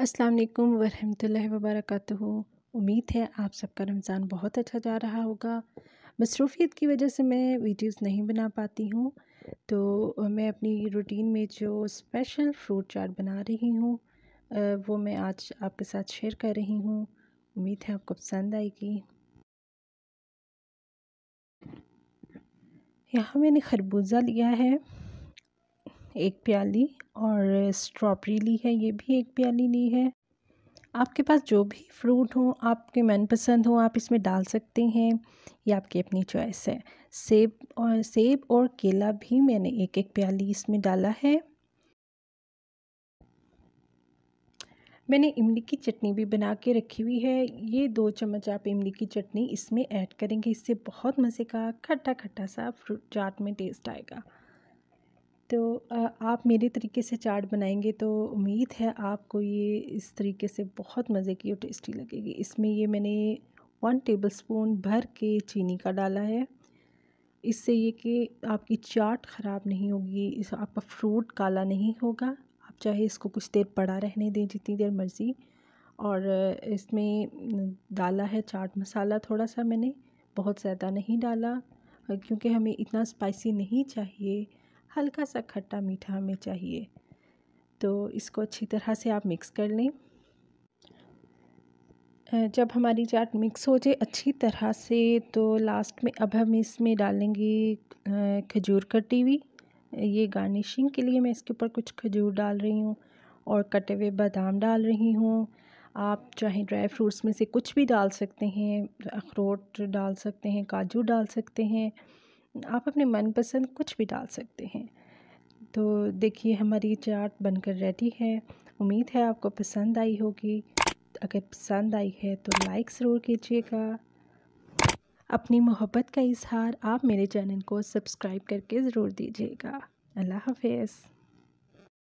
अस्सलाम वालेकुम वरहमतुल्लाहि वबरकत उम्मीद है आप सबका रमज़ान बहुत अच्छा जा रहा होगा मसरूफ़ियत की वजह से मैं वीडियोस नहीं बना पाती हूँ तो मैं अपनी रूटीन में जो स्पेशल फ्रूट चाट बना रही हूँ वो मैं आज आपके साथ शेयर कर रही हूँ उम्मीद है आपको पसंद आएगी यहाँ मैंने खरबूजा लिया है एक प्याली और स्ट्रॉबेरी ली है ये भी एक प्याली ली है आपके पास जो भी फ्रूट हो आपके मनपसंद हो आप इसमें डाल सकते हैं ये आपकी अपनी चॉइस है सेब और सेब और केला भी मैंने एक एक प्याली इसमें डाला है मैंने इमली की चटनी भी बना के रखी हुई है ये दो चम्मच आप इमली की चटनी इसमें ऐड करेंगे इससे बहुत मज़े का खट्टा खट्टा सा फ्रूट चाट में टेस्ट आएगा तो आप मेरे तरीके से चाट बनाएंगे तो उम्मीद है आपको ये इस तरीके से बहुत मज़े की और टेस्टी लगेगी इसमें ये मैंने वन टेबल स्पून भर के चीनी का डाला है इससे ये कि आपकी चाट ख़राब नहीं होगी इस आपका फ्रूट काला नहीं होगा आप चाहे इसको कुछ देर पड़ा रहने दें जितनी देर मर्ज़ी और इसमें डाला है चाट मसाला थोड़ा सा मैंने बहुत ज़्यादा नहीं डाला क्योंकि हमें इतना स्पाइसी नहीं चाहिए हल्का सा खट्टा मीठा हमें चाहिए तो इसको अच्छी तरह से आप मिक्स कर लें जब हमारी चाट मिक्स हो जाए अच्छी तरह से तो लास्ट में अब हम इसमें डालेंगे खजूर कटी हुई ये गार्निशिंग के लिए मैं इसके ऊपर कुछ खजूर डाल रही हूँ और कटे हुए बादाम डाल रही हूँ आप चाहे ड्राई फ्रूट्स में से कुछ भी डाल सकते हैं अखरोट डाल सकते हैं काजू डाल सकते हैं आप अपने मनपसंद कुछ भी डाल सकते हैं तो देखिए हमारी चाट बनकर रेडी है उम्मीद है आपको पसंद आई होगी अगर पसंद आई है तो लाइक ज़रूर कीजिएगा अपनी मोहब्बत का इजहार आप मेरे चैनल को सब्सक्राइब करके ज़रूर दीजिएगा अल्लाह हाफिज़